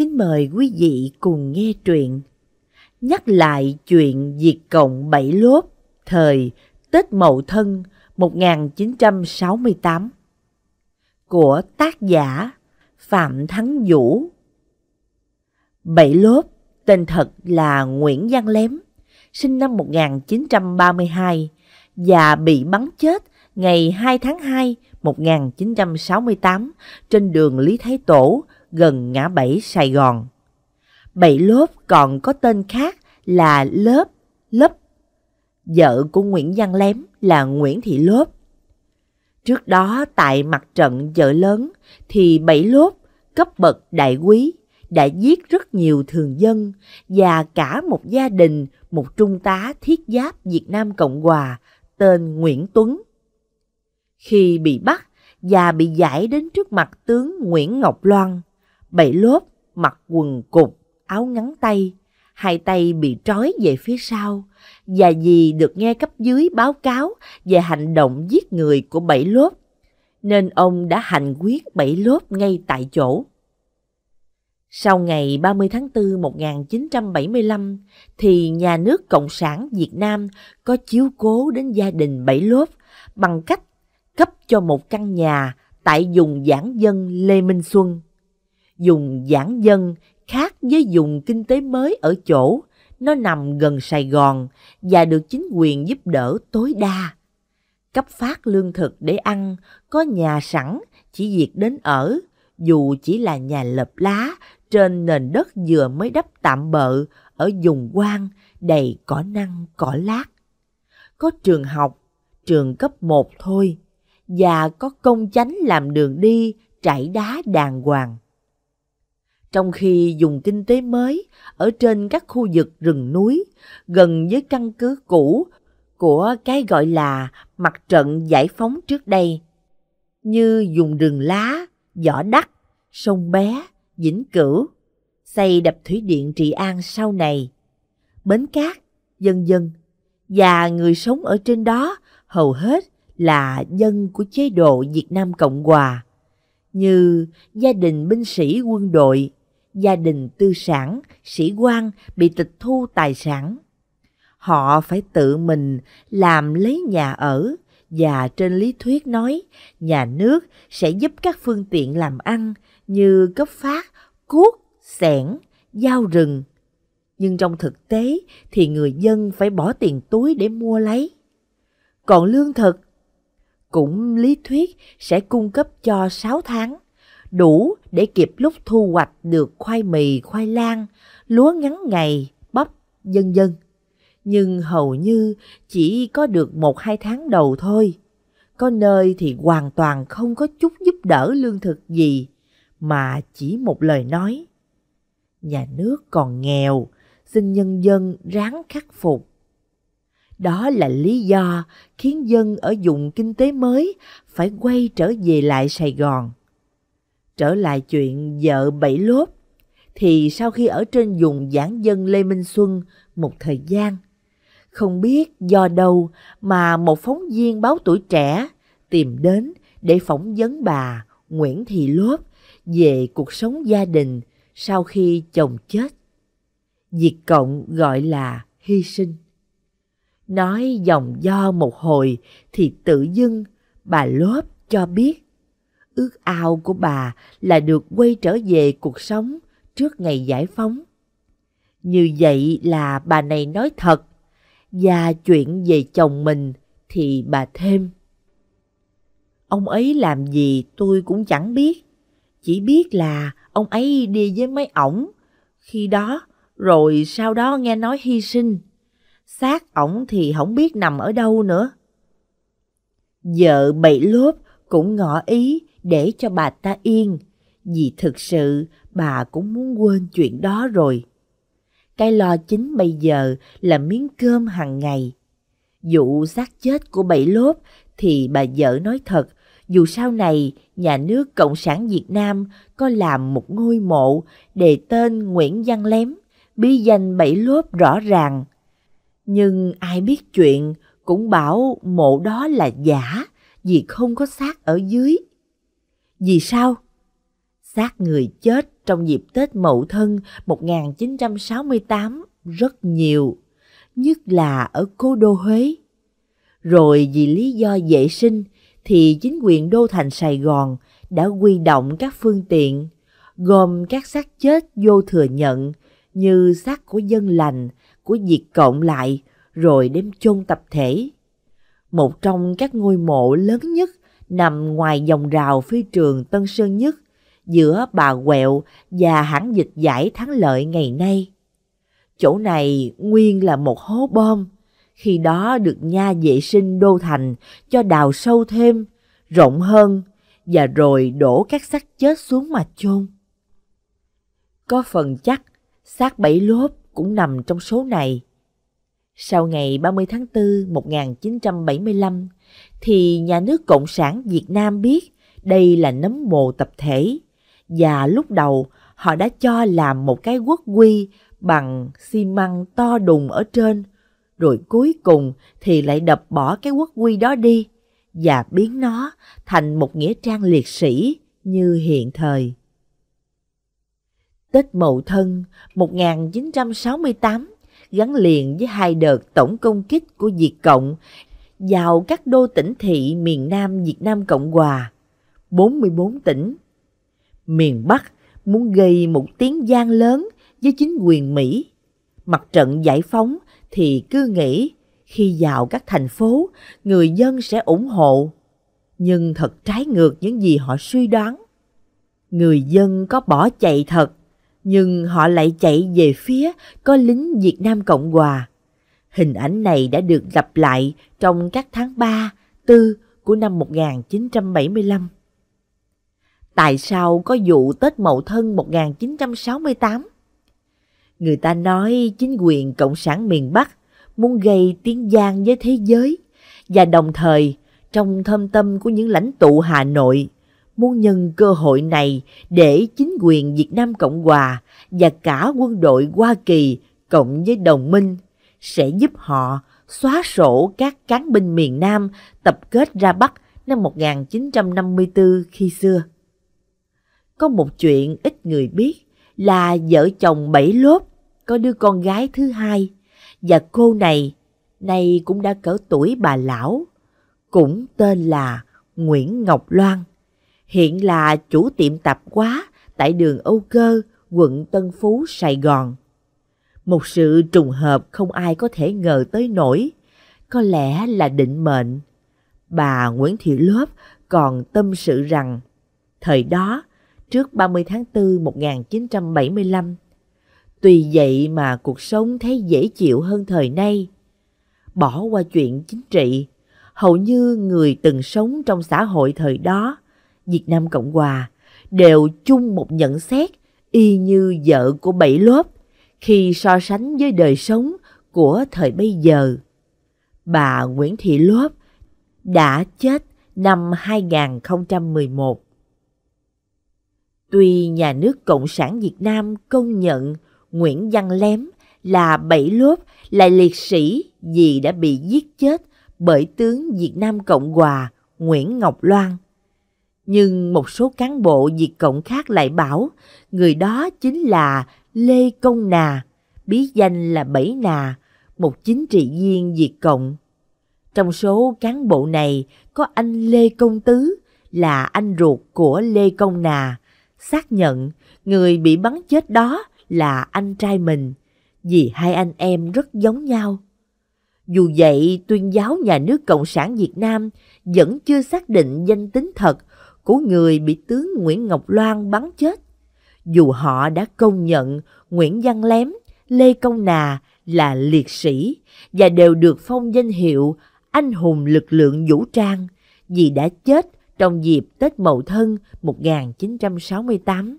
Kính mời quý vị cùng nghe truyện Nhắc lại chuyện diệt cộng bảy lốp thời Tết Mậu Thân 1968 của tác giả Phạm Thắng Vũ. Bảy lốp, tên thật là Nguyễn Văn Lém, sinh năm 1932 và bị bắn chết ngày 2 tháng 2 1968 trên đường Lý Thái Tổ, gần ngã bảy Sài Gòn. Bảy lốp còn có tên khác là lớp, lớp. Vợ của Nguyễn Văn Lém là Nguyễn Thị Lốp. Trước đó tại mặt trận vợ lớn thì bảy lốp cấp bậc đại quý đã giết rất nhiều thường dân và cả một gia đình một trung tá thiết giáp Việt Nam Cộng Hòa tên Nguyễn Tuấn. Khi bị bắt và bị giải đến trước mặt tướng Nguyễn Ngọc Loan, Bảy lốp mặc quần cục, áo ngắn tay, hai tay bị trói về phía sau và vì được nghe cấp dưới báo cáo về hành động giết người của bảy lốp nên ông đã hành quyết bảy lốp ngay tại chỗ. Sau ngày 30 tháng 4 1975 thì nhà nước Cộng sản Việt Nam có chiếu cố đến gia đình Bảy Lốp bằng cách cấp cho một căn nhà tại vùng giảng dân Lê Minh Xuân dùng giảng dân khác với dùng kinh tế mới ở chỗ nó nằm gần Sài Gòn và được chính quyền giúp đỡ tối đa. Cấp phát lương thực để ăn, có nhà sẵn, chỉ việc đến ở, dù chỉ là nhà lợp lá trên nền đất vừa mới đắp tạm bợ ở vùng quang đầy cỏ năng cỏ lát. Có trường học, trường cấp 1 thôi, và có công chánh làm đường đi trải đá đàng hoàng trong khi dùng kinh tế mới ở trên các khu vực rừng núi gần với căn cứ cũ của cái gọi là mặt trận giải phóng trước đây như dùng rừng lá giỏ đắc sông bé vĩnh cửu xây đập thủy điện trị an sau này bến cát dân dân và người sống ở trên đó hầu hết là dân của chế độ việt nam cộng hòa như gia đình binh sĩ quân đội gia đình tư sản, sĩ quan bị tịch thu tài sản. Họ phải tự mình làm lấy nhà ở và trên lý thuyết nói nhà nước sẽ giúp các phương tiện làm ăn như cấp phát, cuốc, sẻn giao rừng. Nhưng trong thực tế thì người dân phải bỏ tiền túi để mua lấy. Còn lương thực cũng lý thuyết sẽ cung cấp cho 6 tháng – đủ để kịp lúc thu hoạch được khoai mì, khoai lang, lúa ngắn ngày, bắp, dân dân. Nhưng hầu như chỉ có được một hai tháng đầu thôi. Có nơi thì hoàn toàn không có chút giúp đỡ lương thực gì, mà chỉ một lời nói. Nhà nước còn nghèo, xin nhân dân ráng khắc phục. Đó là lý do khiến dân ở vùng kinh tế mới phải quay trở về lại Sài Gòn Trở lại chuyện vợ bảy lốt, thì sau khi ở trên vùng giảng dân Lê Minh Xuân một thời gian, không biết do đâu mà một phóng viên báo tuổi trẻ tìm đến để phỏng vấn bà Nguyễn Thị Lốp về cuộc sống gia đình sau khi chồng chết. diệt cộng gọi là hy sinh. Nói dòng do một hồi thì tự dưng bà Lốp cho biết ước ao của bà là được quay trở về cuộc sống trước ngày giải phóng như vậy là bà này nói thật và chuyện về chồng mình thì bà thêm ông ấy làm gì tôi cũng chẳng biết chỉ biết là ông ấy đi với mấy ổng khi đó rồi sau đó nghe nói hy sinh xác ổng thì không biết nằm ở đâu nữa vợ bậy lốp cũng ngỏ ý để cho bà ta yên, vì thực sự bà cũng muốn quên chuyện đó rồi. Cái lo chính bây giờ là miếng cơm hàng ngày. Vụ xác chết của bảy lốp thì bà vợ nói thật, dù sau này nhà nước Cộng sản Việt Nam có làm một ngôi mộ đề tên Nguyễn Văn Lém, bí danh bảy lốp rõ ràng. Nhưng ai biết chuyện cũng bảo mộ đó là giả vì không có xác ở dưới. Vì sao? Xác người chết trong dịp Tết Mậu Thân 1968 rất nhiều, nhất là ở cố đô Huế. Rồi vì lý do vệ sinh thì chính quyền đô thành Sài Gòn đã quy động các phương tiện gồm các xác chết vô thừa nhận như xác của dân lành, của diệt cộng lại rồi đem chôn tập thể. Một trong các ngôi mộ lớn nhất nằm ngoài dòng rào phi trường Tân Sơn Nhất giữa bà Quẹo và hãng dịch giải thắng lợi ngày nay. Chỗ này nguyên là một hố bom, khi đó được nha vệ sinh đô thành cho đào sâu thêm, rộng hơn và rồi đổ các xác chết xuống mà chôn. Có phần chắc, xác bảy lốp cũng nằm trong số này. Sau ngày 30 tháng 4 1975, thì nhà nước Cộng sản Việt Nam biết đây là nấm mồ tập thể và lúc đầu họ đã cho làm một cái quốc quy bằng xi măng to đùng ở trên rồi cuối cùng thì lại đập bỏ cái quốc quy đó đi và biến nó thành một nghĩa trang liệt sĩ như hiện thời. Tết Mậu Thân 1968 gắn liền với hai đợt tổng công kích của Việt Cộng vào các đô tỉnh thị miền Nam Việt Nam Cộng Hòa, 44 tỉnh. Miền Bắc muốn gây một tiếng gian lớn với chính quyền Mỹ. Mặt trận giải phóng thì cứ nghĩ khi vào các thành phố, người dân sẽ ủng hộ. Nhưng thật trái ngược những gì họ suy đoán. Người dân có bỏ chạy thật, nhưng họ lại chạy về phía có lính Việt Nam Cộng Hòa Hình ảnh này đã được gặp lại trong các tháng 3, 4 của năm 1975. Tại sao có vụ Tết Mậu Thân 1968? Người ta nói chính quyền Cộng sản miền Bắc muốn gây tiếng gian với thế giới và đồng thời trong thâm tâm của những lãnh tụ Hà Nội muốn nhân cơ hội này để chính quyền Việt Nam Cộng Hòa và cả quân đội Hoa Kỳ cộng với đồng minh sẽ giúp họ xóa sổ các cán binh miền Nam tập kết ra Bắc năm 1954 khi xưa. Có một chuyện ít người biết là vợ chồng bảy lốp có đứa con gái thứ hai và cô này nay cũng đã cỡ tuổi bà lão cũng tên là Nguyễn Ngọc Loan hiện là chủ tiệm tạp hóa tại đường Âu Cơ, quận Tân Phú, Sài Gòn. Một sự trùng hợp không ai có thể ngờ tới nổi. Có lẽ là định mệnh. Bà Nguyễn Thị Lớp còn tâm sự rằng thời đó trước 30 tháng 4 1975 Tuy vậy mà cuộc sống thấy dễ chịu hơn thời nay. Bỏ qua chuyện chính trị, hầu như người từng sống trong xã hội thời đó, Việt Nam Cộng Hòa, đều chung một nhận xét y như vợ của bảy lớp khi so sánh với đời sống của thời bây giờ. Bà Nguyễn Thị Lốp đã chết năm 2011. Tuy nhà nước Cộng sản Việt Nam công nhận Nguyễn Văn Lém là Bảy Lốp là liệt sĩ vì đã bị giết chết bởi tướng Việt Nam Cộng Hòa Nguyễn Ngọc Loan. Nhưng một số cán bộ Việt Cộng khác lại bảo người đó chính là Lê Công Nà, bí danh là Bảy Nà, một chính trị viên Việt Cộng. Trong số cán bộ này có anh Lê Công Tứ là anh ruột của Lê Công Nà, xác nhận người bị bắn chết đó là anh trai mình, vì hai anh em rất giống nhau. Dù vậy, tuyên giáo nhà nước Cộng sản Việt Nam vẫn chưa xác định danh tính thật của người bị tướng Nguyễn Ngọc Loan bắn chết dù họ đã công nhận Nguyễn Văn Lém, Lê Công Nà là liệt sĩ và đều được phong danh hiệu anh hùng lực lượng vũ trang vì đã chết trong dịp Tết Mậu Thân 1968.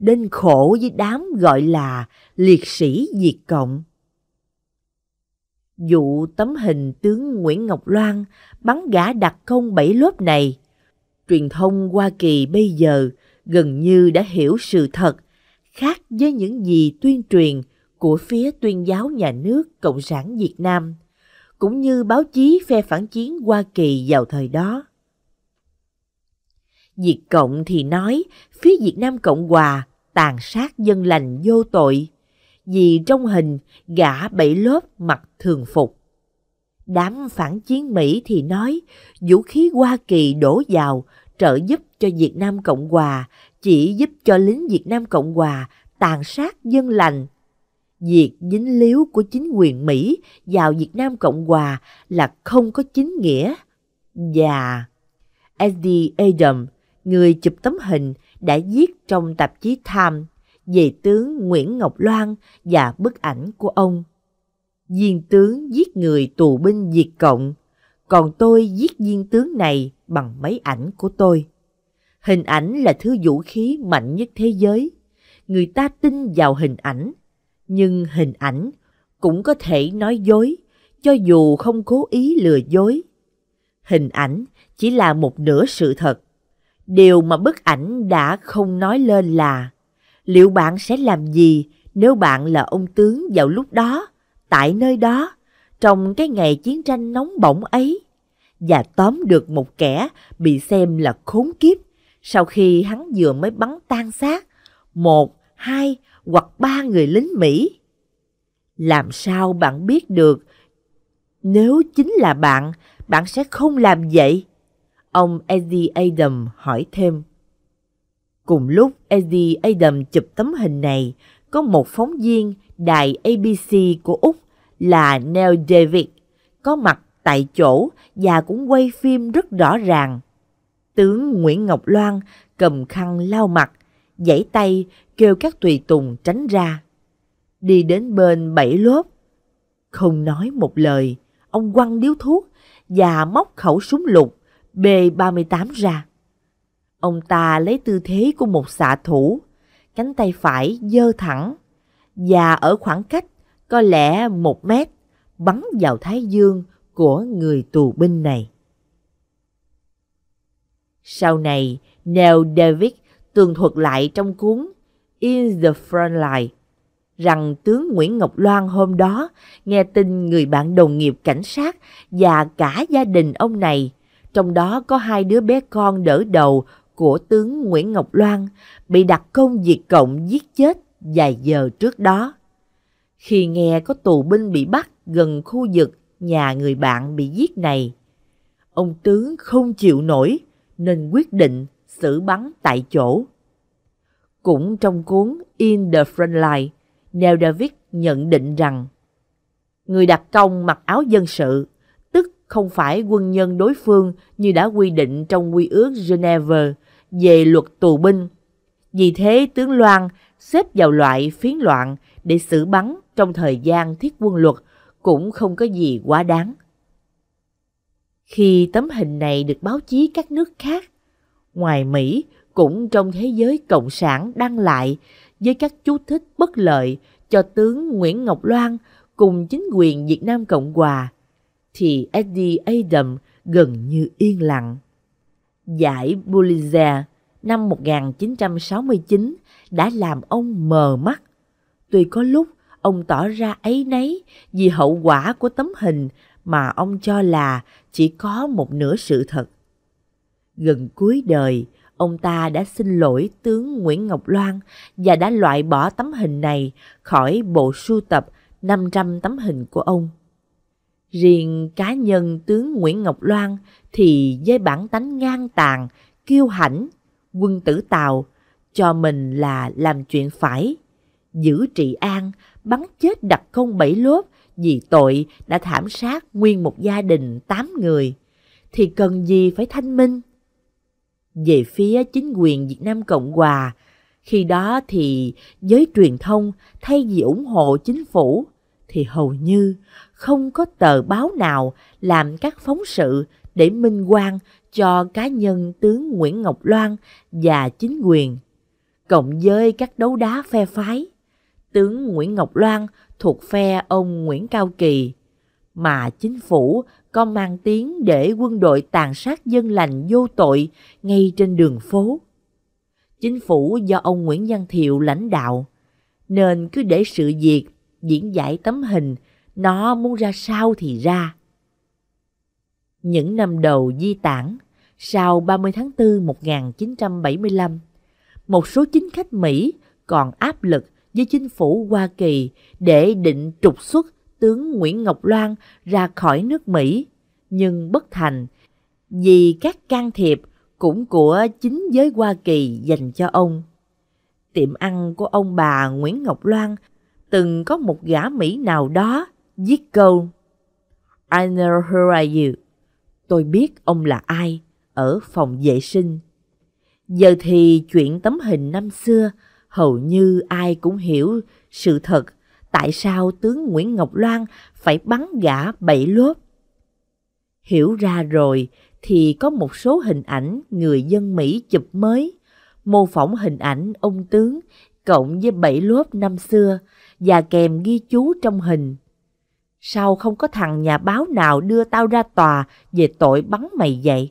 Đến khổ với đám gọi là liệt sĩ diệt cộng. Dụ tấm hình tướng Nguyễn Ngọc Loan bắn gã đặc công bảy lớp này, truyền thông Hoa Kỳ bây giờ – gần như đã hiểu sự thật khác với những gì tuyên truyền của phía tuyên giáo nhà nước cộng sản việt nam cũng như báo chí phe phản chiến hoa kỳ vào thời đó việt cộng thì nói phía việt nam cộng hòa tàn sát dân lành vô tội vì trong hình gã bảy lớp mặc thường phục đám phản chiến mỹ thì nói vũ khí hoa kỳ đổ vào trợ giúp cho Việt Nam Cộng Hòa chỉ giúp cho lính Việt Nam Cộng Hòa tàn sát dân lành. Việc dính líu của chính quyền Mỹ vào Việt Nam Cộng Hòa là không có chính nghĩa. Và Eddie Adam, người chụp tấm hình đã viết trong tạp chí Time về tướng Nguyễn Ngọc Loan và bức ảnh của ông. Viên tướng giết người tù binh Việt Cộng, còn tôi giết viên tướng này bằng mấy ảnh của tôi. Hình ảnh là thứ vũ khí mạnh nhất thế giới. Người ta tin vào hình ảnh, nhưng hình ảnh cũng có thể nói dối, cho dù không cố ý lừa dối. Hình ảnh chỉ là một nửa sự thật. Điều mà bức ảnh đã không nói lên là liệu bạn sẽ làm gì nếu bạn là ông tướng vào lúc đó, tại nơi đó, trong cái ngày chiến tranh nóng bỏng ấy, và tóm được một kẻ bị xem là khốn kiếp sau khi hắn vừa mới bắn tan xác, một, hai hoặc ba người lính Mỹ. Làm sao bạn biết được? Nếu chính là bạn, bạn sẽ không làm vậy. Ông Eddie Adam hỏi thêm. Cùng lúc Eddie Adam chụp tấm hình này, có một phóng viên đài ABC của Úc là Neil David có mặt tại chỗ và cũng quay phim rất rõ ràng. Tướng Nguyễn Ngọc Loan cầm khăn lau mặt, giãy tay kêu các tùy tùng tránh ra. Đi đến bên bảy lốp. Không nói một lời, ông quăng điếu thuốc và móc khẩu súng lục B-38 ra. Ông ta lấy tư thế của một xạ thủ, cánh tay phải dơ thẳng và ở khoảng cách có lẽ một mét bắn vào thái dương của người tù binh này. Sau này, Neil David tường thuật lại trong cuốn In the Front Line rằng tướng Nguyễn Ngọc Loan hôm đó nghe tin người bạn đồng nghiệp cảnh sát và cả gia đình ông này, trong đó có hai đứa bé con đỡ đầu của tướng Nguyễn Ngọc Loan bị đặc công diệt cộng giết chết vài giờ trước đó. Khi nghe có tù binh bị bắt gần khu vực nhà người bạn bị giết này, ông tướng không chịu nổi, nên quyết định xử bắn tại chỗ. Cũng trong cuốn In the Front Line, Neil David nhận định rằng người đặc công mặc áo dân sự, tức không phải quân nhân đối phương như đã quy định trong quy ước Geneva về luật tù binh. Vì thế tướng Loan xếp vào loại phiến loạn để xử bắn trong thời gian thiết quân luật cũng không có gì quá đáng. Khi tấm hình này được báo chí các nước khác, ngoài Mỹ cũng trong thế giới cộng sản đăng lại với các chú thích bất lợi cho tướng Nguyễn Ngọc Loan cùng chính quyền Việt Nam Cộng Hòa, thì Eddie Adam gần như yên lặng. Giải Pulitzer năm 1969 đã làm ông mờ mắt. Tuy có lúc ông tỏ ra ấy nấy vì hậu quả của tấm hình mà ông cho là chỉ có một nửa sự thật. Gần cuối đời, ông ta đã xin lỗi tướng Nguyễn Ngọc Loan và đã loại bỏ tấm hình này khỏi bộ sưu tập 500 tấm hình của ông. Riêng cá nhân tướng Nguyễn Ngọc Loan thì với bản tánh ngang tàn, kiêu hãnh, quân tử tào, cho mình là làm chuyện phải, giữ trị an, bắn chết đặc công bảy lốp vì tội đã thảm sát nguyên một gia đình tám người, thì cần gì phải thanh minh? Về phía chính quyền Việt Nam Cộng Hòa, khi đó thì giới truyền thông thay vì ủng hộ chính phủ thì hầu như không có tờ báo nào làm các phóng sự để minh quan cho cá nhân tướng Nguyễn Ngọc Loan và chính quyền. Cộng với các đấu đá phe phái, tướng Nguyễn Ngọc Loan thuộc phe ông Nguyễn Cao Kỳ, mà chính phủ có mang tiếng để quân đội tàn sát dân lành vô tội ngay trên đường phố. Chính phủ do ông Nguyễn Văn Thiệu lãnh đạo, nên cứ để sự việc diễn giải tấm hình nó muốn ra sao thì ra. Những năm đầu di tản, sau 30 tháng 4 1975, một số chính khách Mỹ còn áp lực với chính phủ Hoa Kỳ để định trục xuất tướng Nguyễn Ngọc Loan ra khỏi nước Mỹ, nhưng bất thành vì các can thiệp cũng của chính giới Hoa Kỳ dành cho ông. Tiệm ăn của ông bà Nguyễn Ngọc Loan từng có một gã Mỹ nào đó viết câu I know who are you. Tôi biết ông là ai ở phòng vệ sinh. Giờ thì chuyện tấm hình năm xưa hầu như ai cũng hiểu sự thật tại sao tướng Nguyễn Ngọc Loan phải bắn gã bảy lốp. Hiểu ra rồi thì có một số hình ảnh người dân Mỹ chụp mới, mô phỏng hình ảnh ông tướng cộng với bảy lốp năm xưa và kèm ghi chú trong hình. Sao không có thằng nhà báo nào đưa tao ra tòa về tội bắn mày vậy?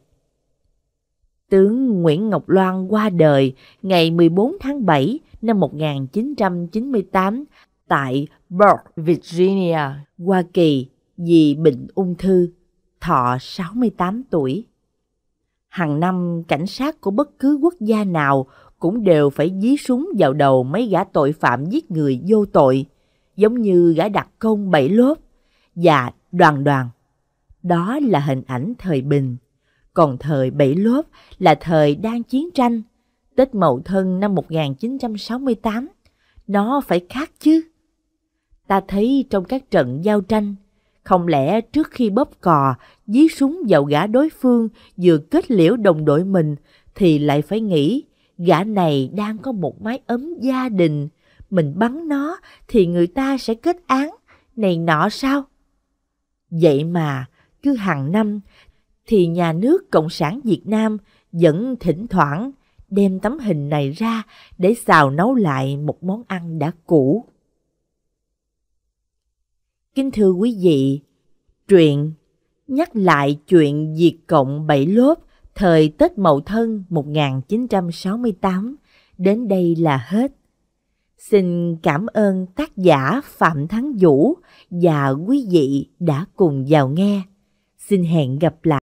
Tướng Nguyễn Ngọc Loan qua đời ngày 14 tháng 7 năm 1998 tại Burke, Virginia, Hoa Kỳ vì bệnh ung thư, thọ 68 tuổi. Hằng năm, cảnh sát của bất cứ quốc gia nào cũng đều phải dí súng vào đầu mấy gã tội phạm giết người vô tội, giống như gã đặc công bảy lốp và đoàn đoàn. Đó là hình ảnh thời bình, còn thời bảy lốp là thời đang chiến tranh – Tết Mậu Thân năm 1968, nó phải khác chứ. Ta thấy trong các trận giao tranh, không lẽ trước khi bóp cò, dí súng vào gã đối phương vừa kết liễu đồng đội mình thì lại phải nghĩ gã này đang có một mái ấm gia đình, mình bắn nó thì người ta sẽ kết án, này nọ sao? Vậy mà, cứ hàng năm thì nhà nước Cộng sản Việt Nam vẫn thỉnh thoảng đem tấm hình này ra để xào nấu lại một món ăn đã cũ. Kính thưa quý vị, truyện nhắc lại chuyện diệt cộng bảy lốp thời Tết Mậu Thân 1968 đến đây là hết. Xin cảm ơn tác giả Phạm Thắng Vũ và quý vị đã cùng vào nghe. Xin hẹn gặp lại.